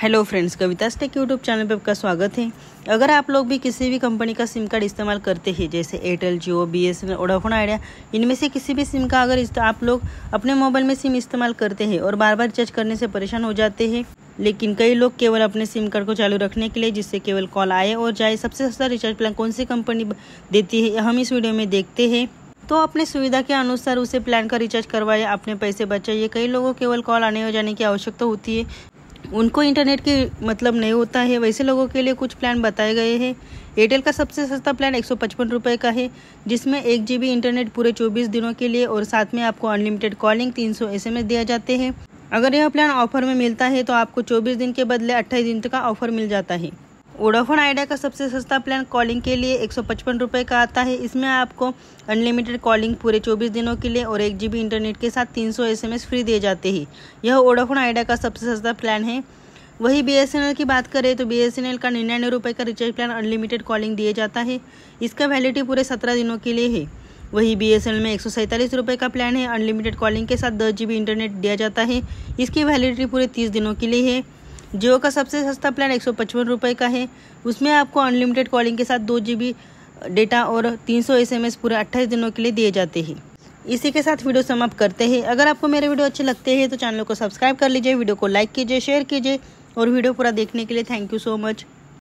hello friends Kavita स्टेक YouTube channel पर आपका स्वागत है अगर आप लोग भी किसी भी कंपनी का सिम कार्ड इस्तेमाल करते हैं जैसे Airtel Jio B S N L Vodafone Idea इनमें से किसी भी सिम का अगर आप लोग अपने मोबाइल में सिम इस्तेमाल करते हैं और बार बार रिचार्ज करने से परेशान हो जाते हैं लेकिन कई लोग केवल अपने सिम कार्ड को चालू रखने के लिए जिससे केवल कॉल आए और जाए सबसे सस्ता रिचार्ज प्लान कौन सी कंपनी देती है हम इस वीडियो में देखते हैं तो अपने सुविधा के अनुसार उसे प्लान का रिचार्ज करवाए अपने पैसे बचाइए कई लोगों को केवल कॉल आने और जाने की आवश्यकता होती है उनको इंटरनेट की मतलब नहीं होता है वैसे लोगों के लिए कुछ प्लान बताए गए हैं एयरटेल का सबसे सस्ता प्लान एक सौ का है जिसमें एक जी इंटरनेट पूरे 24 दिनों के लिए और साथ में आपको अनलिमिटेड कॉलिंग 300 एस दिया जाते हैं अगर यह प्लान ऑफर में मिलता है तो आपको 24 दिन के बदले 28 दिन तक का ऑफर मिल जाता है वोडाफोन आइडिया का सबसे सस्ता प्लान कॉलिंग के लिए एक सौ का आता है इसमें आपको अनलिमिटेड कॉलिंग पूरे 24 दिनों के लिए और एक जी इंटरनेट के साथ 300 सौ फ्री दिए जाते हैं यह वोडाफोन आइडिया का सबसे सस्ता प्लान है वही बी की बात करें तो बी का निन्यानवे रुपये का रिचार्ज प्लान अनलिमिटेड कॉलिंग दिया जाता है इसका वैलिडिटी पूरे सत्रह दिनों के लिए है वही बी में एक सौ रुपये का प्लान है अनलिमिटेड कॉलिंग के साथ दस जी इंटरनेट दिया जाता है इसकी वैलिडिटी पूरे तीस दिनों के लिए है जियो का सबसे सस्ता प्लान एक सौ का है उसमें आपको अनलिमिटेड कॉलिंग के साथ दो जी डेटा और 300 सौ पूरे 28 दिनों के लिए दिए जाते हैं इसी के साथ वीडियो समाप्त करते हैं अगर आपको मेरे वीडियो अच्छे लगते हैं तो चैनल को सब्सक्राइब कर लीजिए वीडियो को लाइक कीजिए शेयर कीजिए और वीडियो पूरा देखने के लिए थैंक यू सो मच